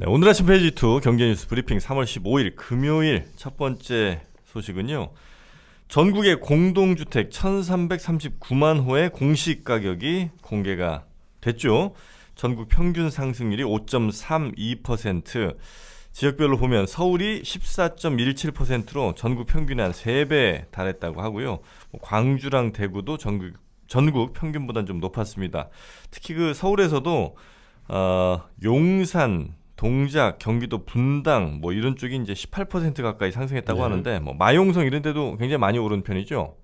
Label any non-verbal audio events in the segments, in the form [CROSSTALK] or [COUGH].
네, 오늘 아침 페이지 2 경제 뉴스 브리핑 3월 15일 금요일 첫 번째 소식은요. 전국의 공동주택 1339만 호의 공식 가격이 공개가 됐죠. 전국 평균 상승률이 5.32%. 지역별로 보면 서울이 14.17%로 전국 평균의 한 3배 달했다고 하고요. 뭐 광주랑 대구도 전국 전국 평균보다는 좀 높았습니다. 특히 그 서울에서도 어, 용산 동작, 경기도 분당 뭐 이런 쪽이 이제 18% 가까이 상승했다고 네. 하는데 뭐 마용성 이런 데도 굉장히 많이 오른 편이죠.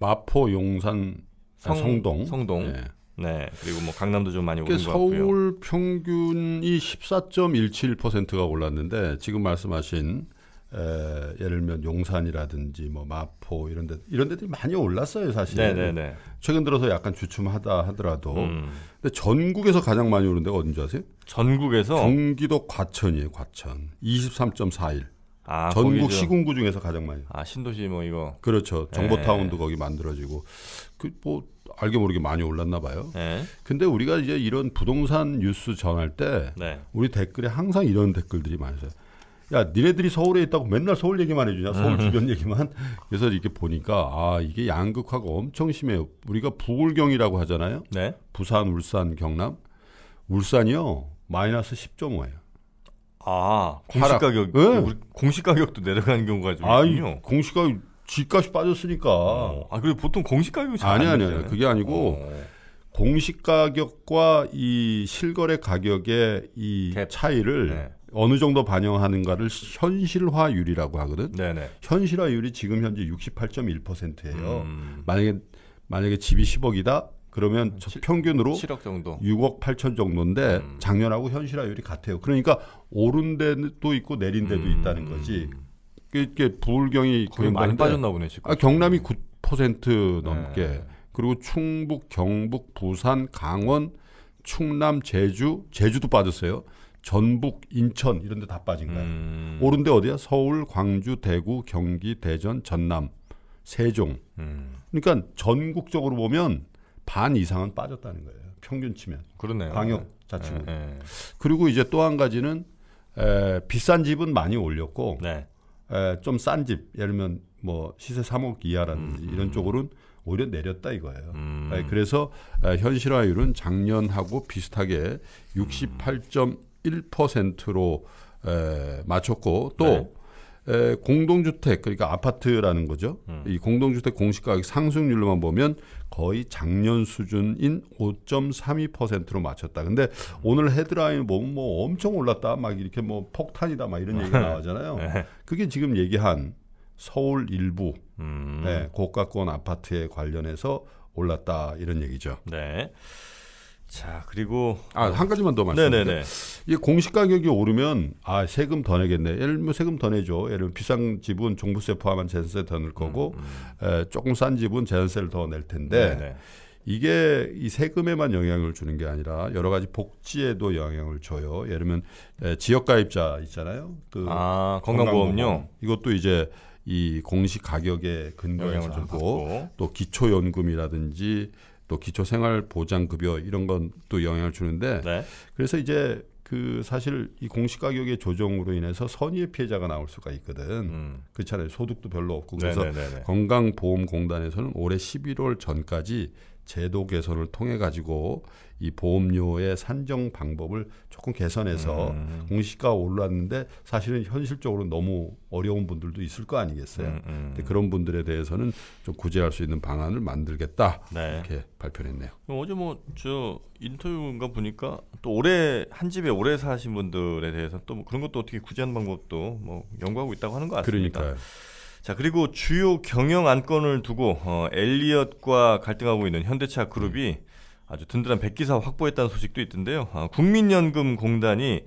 마포, 용산, 아, 성, 성동, 성동. 네. 네. 그리고 뭐 강남도 좀 많이 오른 것 같고요. 서울 평균이 14.17%가 올랐는데 지금 말씀하신 에, 예를 들면 용산이라든지 뭐 마포 이런 데 이런 데들이 많이 올랐어요 사실. 네네네. 최근 들어서 약간 주춤하다 하더라도. 음. 근데 전국에서 가장 많이 오른 데가 어딘지 아세요? 전국에서 경기도 과천이에요 과천 23.41. 아, 전국 시군구 중에서 가장 많이. 아 신도시 뭐 이거. 그렇죠. 정보타운도 에. 예. 거기 만들어지고 그뭐 알게 모르게 많이 올랐나 봐요. 에. 예. 근데 우리가 이제 이런 부동산 뉴스 전할 때 네. 우리 댓글에 항상 이런 댓글들이 많아요. 야 니네들이 서울에 있다고 맨날 서울 얘기만 해주냐 서울 음. 주변 얘기만 [LAUGHS] 그래서 이렇게 보니까 아 이게 양극화가 엄청 심해요 우리가 부울경이라고 하잖아요 네. 부산 울산 경남 울산이요 마이너스 10.5예요 아 공시 가격 네. 예. 예, 공시 가격도 내려가는 경우가 좀 있군요 공시 가격 집값이 빠졌으니까 어. 아그리 보통 공시 가격이 잘 아니 아니 아니 그게 아니고 어. 공시 가격과 이 실거래 가격의 이 갭. 차이를 네. 어느 정도 반영하는가를 현실화율이라고 하거든. 네네. 현실화율이 지금 현재 68.1%예요. 음. 만약에 만약에 집이 10억이다. 그러면 7, 평균으로 7억 정도. 6억 8천 정도인데 음. 작년하고 현실화율이 같아요. 그러니까 오른 데도 있고 내린 데도 음. 있다는 거지. 그, 이게 부울경이 거의 많이 빠졌나 보네 지금. 아, 경남이 9% 넘게 네. 그리고 충북, 경북, 부산, 강원, 충남, 제주, 제주도 빠졌어요. 전북, 인천 이런 데 다 빠진 거야. 음. 오른 데 어디야? 서울, 광주, 대구, 경기, 대전, 전남, 세종. 음. 그러니까 전국적으로 보면 반 이상은 빠졌다는 거예요. 평균 치면. 그러네요. 방역 자체로. 네. 그리고 이제 또 한 가지는 에, 비싼 집은 많이 올렸고 네. 좀싼 집, 예를 들면 뭐 시세 3억 이하라든지 음. 이런 음. 쪽으로는 오히려 내렸다 이거예요. 음. 그래서 현실화율은 작년하고 비슷하게 68. 음. 1%로 에, 맞췄고 또 네. 에, 공동주택 그러니까 아파트라는 거죠. 음. 이 공동주택 공시가격 상승률로만 보면 거의 작년 수준인 5.32%로 맞췄다. 근데 음. 오늘 헤드라인 보면 뭐, 뭐 엄청 올랐다, 막 이렇게 뭐 폭탄이다, 막 이런 얘기가 [LAUGHS] 네. 나오잖아요. 네. 그게 지금 얘기한 서울 일부 음. 네, 고가권 아파트에 관련해서 올랐다 이런 얘기죠. 네. 자 그리고 아한 어, 가지만 더 말씀드릴게요. 이 공시 가격이 오르면 아 세금 더 내겠네. 예를 들면 세금 더 내죠. 예를 들면 비싼 집은 종부세 포함한 재산세 더 낼 거고 음, 음. 에, 조금 싼 집은 재산세를 더 낼 텐데 네네. 이게 이 세금에만 영향을 주는 게 아니라 여러 가지 복지에도 영향을 줘요. 예를 들면 에, 지역가입자 있잖아요. 그 아, 건강보험료 이것도 이제 이 공시 가격에 근거해서 고또 기초연금이라든지 또 기초 생활 보장 급여 이런 건또 영향을 주는데 네. 그래서 이제 그 사실 이 공시 가격의 조정으로 인해서 선의의 피해자가 나올 수가 있거든. 음. 그렇잖아요. 소득도 별로 없고 그래서 네네네네. 건강보험공단에서는 올해 11월 전까지 제도 개선을 통해 가지고 이 보험료의 산정 방법을 조금 개선해서 음. 공시가 올랐는데 사실은 현실적으로 너무 어려운 분들도 있을 거 아니겠어요. 음, 음. 근데 그런 분들에 대해서는 좀 구제할 수 있는 방안을 만들겠다 네. 이렇게 발표했네요. 어제 뭐 저 인터뷰인가 보니까 또 오래 한 집에 오래 사신 분들에 대해서 또뭐 그런 것도 어떻게 구제하는 방법도 뭐 연구하고 있다고 하는 것 같습니다. 그러니까요. 자 그리고 주요 경영 안건을 두고 어, 엘리엇과 갈등하고 있는 현대차 그룹이 아주 든든한 백기사 확보했다는 소식도 있던데요. 아, 국민연금공단이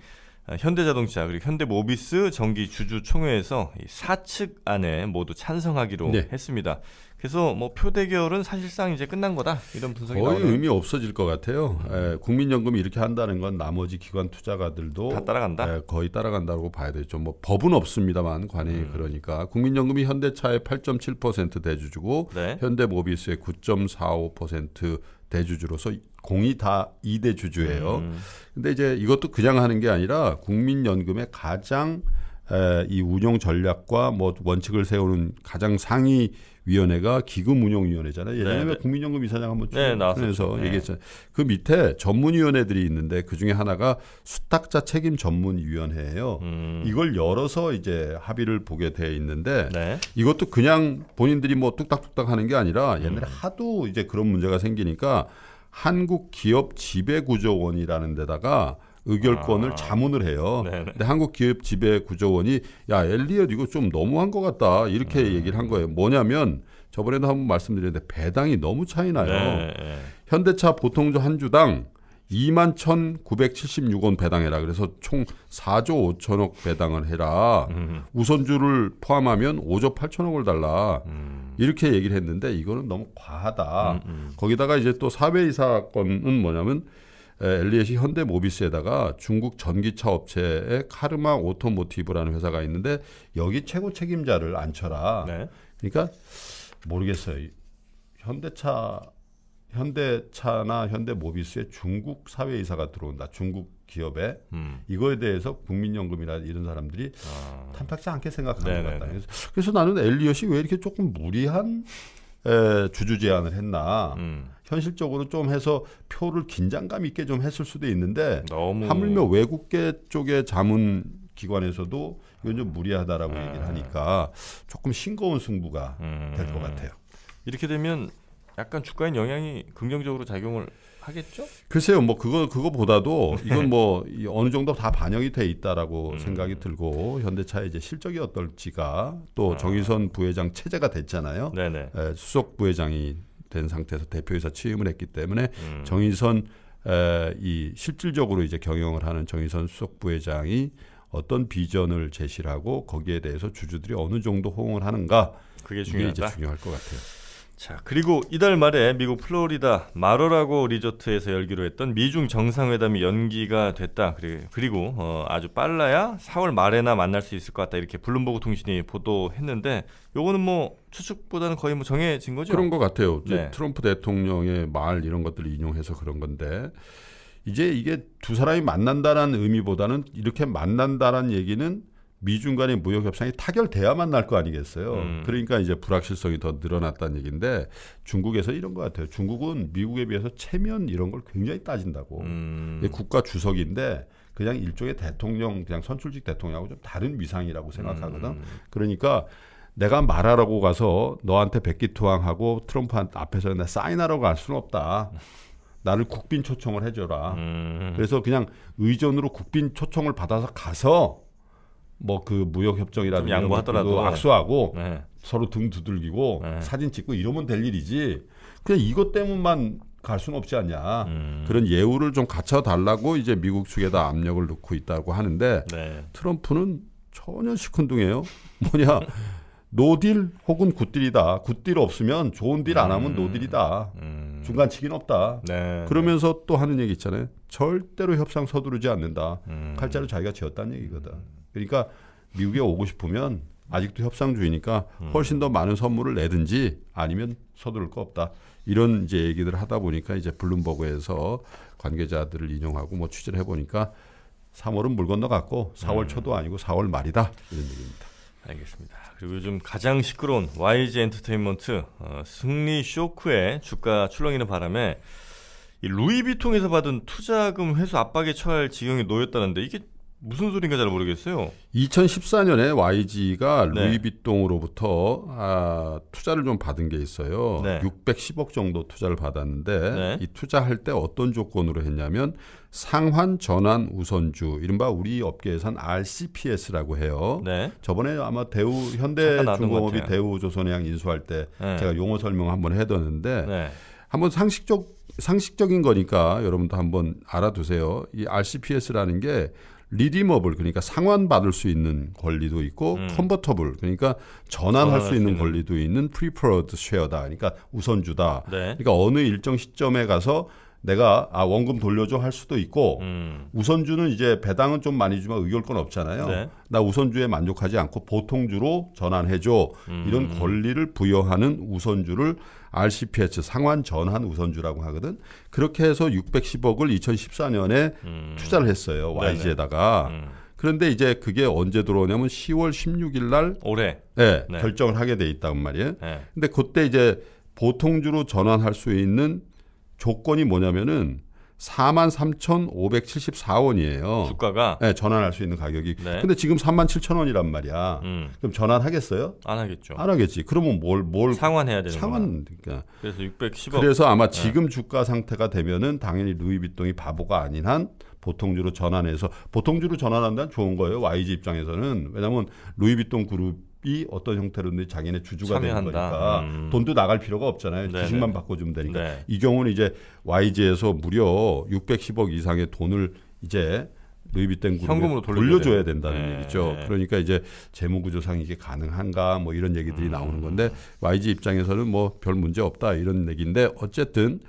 아, 현대자동차 그리고 현대모비스 정기 주주 총회에서 사측 안에 모두 찬성하기로 네. 했습니다. 그래서 뭐표 대결은 사실상 이제 끝난 거다 이런 분석이 거의 나오네 의미 없어질 것 같아요. 에, 예, 국민연금이 이렇게 한다는 건 나머지 기관 투자가들도 다 따라간다. 에, 예, 거의 따라간다고 봐야 되죠. 뭐 법은 없습니다만 관이 음. 그러니까 국민연금이 현대차의 8.7% 대주주고 네. 현대모비스의 9.45% 대주주로서 공이 다 2대 주주예요. 음. 근데 이제 이것도 그냥 하는 게 아니라 국민연금의 가장 에, 이 운영 전략과 뭐 원칙을 세우는 가장 상위 위원회가 기금 운영 위원회잖아요. 예전에 네, 네, 국민연금 이사장 한번 네, 출연해서 네, 얘기했잖아요. 그 밑에 전문 위원회들이 있는데 그 중에 하나가 수탁자 책임 전문 위원회예요. 음. 이걸 열어서 이제 합의를 보게 돼 있는데 네. 이것도 그냥 본인들이 뭐 뚝딱뚝딱 하는 게 아니라 음. 옛날에 음. 하도 이제 그런 문제가 생기니까 한국 기업 지배구조원이라는 데다가 의결권을 아. 자문을 해요. 네네. 네. 근데 한국 기업 지배 구조원이 야 엘리엇 이거 좀 너무한 것 같다 이렇게 음. 얘기를 한 거예요. 뭐냐면 저번에도 한번 말씀드렸는데 배당이 너무 차이나요. 네, 네 현대차 보통주한 주당 2만 1,976원 배당해라. 그래서 총 4조 5천억 배당을 해라. 음. 우선주를 포함하면 5조 8천억을 달라. 음. 이렇게 얘기를 했는데 이거는 너무 과하다. 음, 음. 거기다가 이제 또 사회이사건은 뭐냐면 엘리엇이 현대 모비스에다가 중국 전기차 업체의 카르마 오토모티브라는 회사가 있는데 여기 최고 책임자를 앉혀라. 네. 그러니까 모르겠어요. 현대차 현대차나 현대모비스의 중국 사회이사가 들어온다. 중국 기업에 음. 이거에 대해서 국민연금이나 이런 사람들이 아. 탐탁지 않게 생각하는 네것 네, 같다. 그래서, 네. 그래서 나는 엘리엇이 왜 이렇게 조금 무리한 에, 주주 제안을 했나. 음. 현실적으로 좀 해서 표를 긴장감 있게 좀 했을 수도 있는데 너무... 하물며 외국계 쪽의 자문 기관에서도 이건 좀 무리하다라고 음... 얘기를 하니까 조금 싱거운 승부가 음... 될것 같아요. 이렇게 되면 약간 주가에 영향이 긍정적으로 작용을 하겠죠? 글쎄요, 뭐 그거 그거보다도 [LAUGHS] 네. 이건 뭐 어느 정도 다 반영이 돼 있다라고 음. 생각이 들고 현대차의 이제 실적이 어떨지가 또 아. 정의선 부회장 체제가 됐잖아요. 네네. 에, 예, 수석 부회장이 된 상태에서 대표이사 취임을 했기 때문에 음. 정의선 에, 이 실질적으로 이제 경영을 하는 정의선 수석 부회장이 어떤 비전을 제시하고 거기에 대해서 주주들이 어느 정도 호응을 하는가 그게 중요하다. 이게 이제 중요할 것 같아요. 자, 그리고 이달 말에 미국 플로리다 마로라고 리조트에서 열기로 했던 미중 정상회담이 연기가 됐다. 그리고 어, 아주 빨라야 4월 말에나 만날 수 있을 것 같다. 이렇게 블룸버그 통신이 보도했는데 요거는 뭐 추측보다는 거의 뭐 정해진 거죠. 그런 것 같아요. 네. 트럼프 대통령의 말 이런 것들을 인용해서 그런 건데 이제 이게 두 사람이 만난다라는 의미보다는 이렇게 만난다라는 얘기는 미중 간의 무역 협상이 타결돼야만 날 거 아니겠어요. 음. 그러니까 이제 불확실성이 더 늘어났다는 얘기인데 중국에서 이런 것 같아요. 중국은 미국에 비해서 체면 이런 걸 굉장히 따진다고. 음. 국가 주석인데 그냥 일종의 대통령 그냥 선출직 대통령하고 좀 다른 위상이라고 생각하거든. 음. 그러니까 내가 말하라고 가서 너한테 백기투항하고 트럼프 앞에서 나 사인하러 갈 수는 없다. 나를 국빈 초청을 해줘라. 음. 그래서 그냥 의전으로 국빈 초청을 받아서 가서 뭐그 무역 협정이라든지 양보하더라도 악수하고 네. 네. 서로 등 두들기고 네. 사진 찍고 이러면 될 일이지 그냥 이것 때문만 갈 수는 없지 않냐 음. 그런 예우를 좀 갖춰 달라고 이제 미국 측에다 압력을 넣고 있다고 하는데 네. 트럼프는 전혀 시큰둥해요 [LAUGHS] 뭐냐 노딜 혹은 굿딜이다 굿딜 없으면 좋은 딜 안 하면 음. 노딜이다 음. 중간치기 없다 네. 그러면서 또 하는 얘기 있잖아요 절대로 협상 서두르지 않는다 음. 칼자를 자기가 지었다는 얘기거든. 음. 그러니까 미국에 오고 싶으면 아직도 협상주의니까 음. 훨씬 더 많은 선물을 내든지 아니면 서두를 거 없다. 이런 이제 얘기들을 하다 보니까 이제 블룸버그에서 관계자들을 인용하고 뭐 취재를 해보니까 3월은 물 건너갔고 4월 음. 초도 아니고 4월 말이다 이런 얘기입니다. 알겠습니다. 그리고 요즘 가장 시끄러운 YG 엔터테인먼트 어, 승리 쇼크에 주가 출렁이는 바람에 루이비통에서 받은 투자금 회수 압박에 처할 지경에 놓였다는데 이게 무슨 소린가 잘 모르겠어요. 2014년에 YG가 네. 루이비통으로부터 아, 투자를 좀 받은 게 있어요. 네. 610억 정도 투자를 받았는데 네. 이 투자할 때 어떤 조건으로 했냐면 상환 전환 우선주, 이른바 우리 업계에선 RCPS라고 해요. 네. 저번에 아마 대우 현대중공업이 대우조선해양 인수할 때 네. 제가 용어 설명 한번 해뒀는데 네. 한번 상식적 상식적인 거니까 여러분도 한번 알아두세요. 이 RCPS라는 게 리디머블 그러니까 상환받을 수 있는 권리도 있고 음. 컨버터블 그러니까 전환할 수 있는 권리도 있는 프리퍼러드 쉐어다. 그러니까 우선주다. 네. 그러니까 어느 일정 시점에 가서 내가 아 원금 돌려줘 할 수도 있고 음. 우선주는 이제 배당은 좀 많이 주면 의결권 없잖아요. 네. 나 우선주에 만족하지 않고 보통주로 전환해줘 음. 이런 권리를 부여하는 우선주를 RCPH 상환 전환 우선주라고 하거든. 그렇게 해서 610억을 2014년에 음. 투자를 했어요 YG에다가. 음. 그런데 이제 그게 언제 들어오냐면 10월 16일 날 올해 네, 네. 결정을 하게 돼 있단 말이에요. 네. 근데 그때 이제 보통주로 전환할 수 있는 조건이 뭐냐면은 43,574원이에요. 주가가 네, 전환할 수 있는 가격이. 네. 근데 지금 37,000원이란 말이야. 음. 그럼 전환하겠어요? 안 하겠죠. 안 하겠지. 그러면 뭘 뭘 상환해야 되는 상환 그러니까. 그래서 610억. 그래서 아마 지금 네. 주가 상태가 되면은 당연히 루이비통이 바보가 아닌 한 보통주로 전환해서 보통주로 전환한다는 좋은 거예요. YG 입장에서는. 왜냐면 루이비통 그룹 기업이 어떤 형태로든지 자기네 주주가 참여한다. 되는 거니까 음. 돈도 나갈 필요가 없잖아요. 네네. 주식만 바꿔주면 되니까 네. 이 경우는 이제 YG에서 무려 610억 이상의 돈을 이제 루이비땡 그룹으로 돌려줘야 된다는 네. 얘기죠. 네. 그러니까 이제 재무구조상 이게 가능한가 뭐 이런 얘기들이 음. 나오는 건데 YG 입장에서는 뭐 별 문제 없다 이런 얘기인데 어쨌든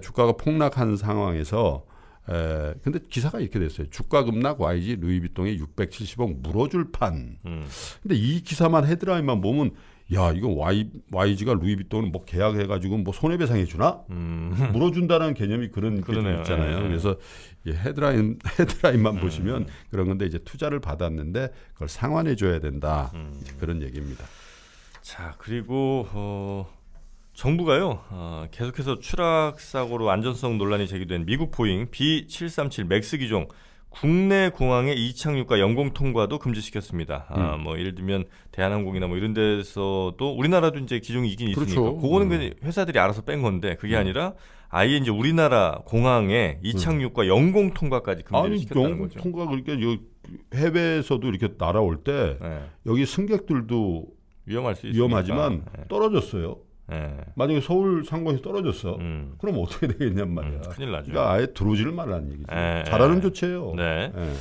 주가가 폭락한 상황에서 에, 근데 기사가 이렇게 됐어요. 주가 급락 YG 루이비통에 670억 물어줄 판. 음. 근데 이 기사만 헤드라인만 보면 야이거 Y YG가 루이비통을 뭐 계약해가지고 뭐 손해배상해 주나 음. 물어준다는 개념이 그런 게러 있잖아요. 예, 예. 그래서 이 헤드라인 [LAUGHS] 헤드라인만 음. 보시면 그런 건데 이제 투자를 받았는데 그걸 상환해 줘야 된다 음. 그런 얘기입니다. 자 그리고 어, 정부가요 어, 계속해서 추락 사고로 안전성 논란이 제기된 미국 보잉 B737 맥스 기종 국내 공항의 이착륙과 연공 통과도 금지시켰습니다. 아, 음. 아, 뭐 예를 들면 대한항공이나 뭐 이런 데서도 우리나라도 이제 기종이 있긴 그렇죠. 있으니까 그거는 음. 회사들이 알아서 뺀 건데 그게 음. 아니라 아예 이제 우리나라 공항에 이착륙과 연공 음. 통과까지 금지시켰다는 거죠. 통과 그러니까 해외에서도 이렇게 날아올 때 네. 여기 승객들도 위험할 수 있으니까. 위험하지만 네. 떨어졌어요. 네. 만약에 서울 상권이 떨어졌어. 음. 그럼 어떻게 되겠냔 말이야. 음, 큰일 나죠. 그러니까 아예 들어오지 말라는 얘기죠. 네, 예, 예. 잘하는 조치예요. 네. 네.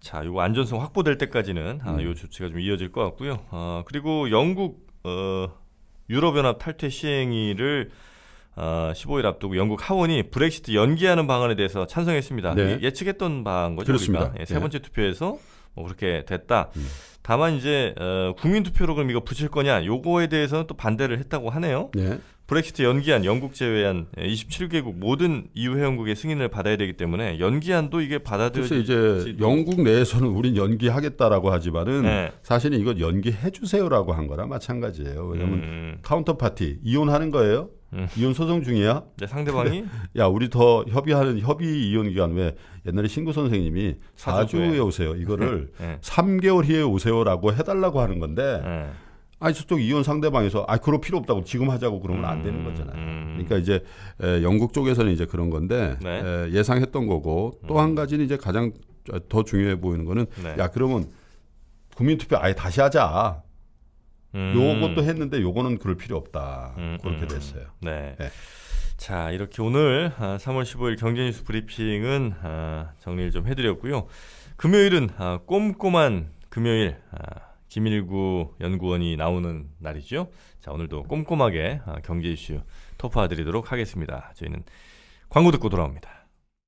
자, 요 안전성 확보될 때까지는 아, 음. 요 조치가 좀 이어질 것 같고요. 어, 그리고 영국 어, 유럽연합 탈퇴 시행일을 어, 15일 앞두고 영국 하원이 브렉시트 연기하는 방안에 대해서 찬성했습니다. 네. 예측했던 방안 거죠. 그렇습니다. 우리가? 예, 세 네. 번째 네. 투표에서 뭐 그렇게 됐다. 음. 다만 이제 어, 국민 투표로 그럼 이거 붙일 거냐? 요거에 대해서는 또 반대를 했다고 하네요. 네. 브렉시트 연기한 영국 제외한 27개국 모든 EU 회원국의 승인을 받아야 되기 때문에 연기안도 이게 받아들여서 이제 영국 내에서는 우린 연기하겠다라고 하지만은 네. 사실은 이거 연기해 주세요라고 한거랑 마찬가지예요. 왜냐면 음. 카운터 파티 이혼하는 거예요. 음. 이혼 소송 중이야. 네, 상대방이 [LAUGHS] 야 우리 더 협의하는 협의 이혼 기간 왜 옛날에 신구 선생님이 4주 후에 오세요. 이거를 [LAUGHS] 네. 3개월 후에 오세요라고 해달라고 하는 건데 네. 아니 저쪽 이혼 상대방에서 아 그럴 필요 없다고 지금 하자고 그러면 안 되는 음, 거잖아요. 음. 그러니까 이제 에, 영국 쪽에서는 이제 그런 건데 네. 에, 예상했던 거고 또한 음. 가지는 이제 가장 더 중요해 보이는 거는 네. 야 그러면 국민투표 아예 다시 하자. 음. 요것도 했는데 요거는 그럴 필요 없다. 음, 음. 그렇게 됐어요. 네. 네. 자 이렇게 오늘 3월 아, 15일 경제뉴스 브리핑은 아, 정리를 좀 해드렸고요. 금요일은 아, 꼼꼼한 금요일 김일구 연구원이 나오는 날이죠. 자 오늘도 꼼꼼하게 경제 이슈 터프드리도록 하겠습니다. 저희는 광고 듣고 돌아옵니다.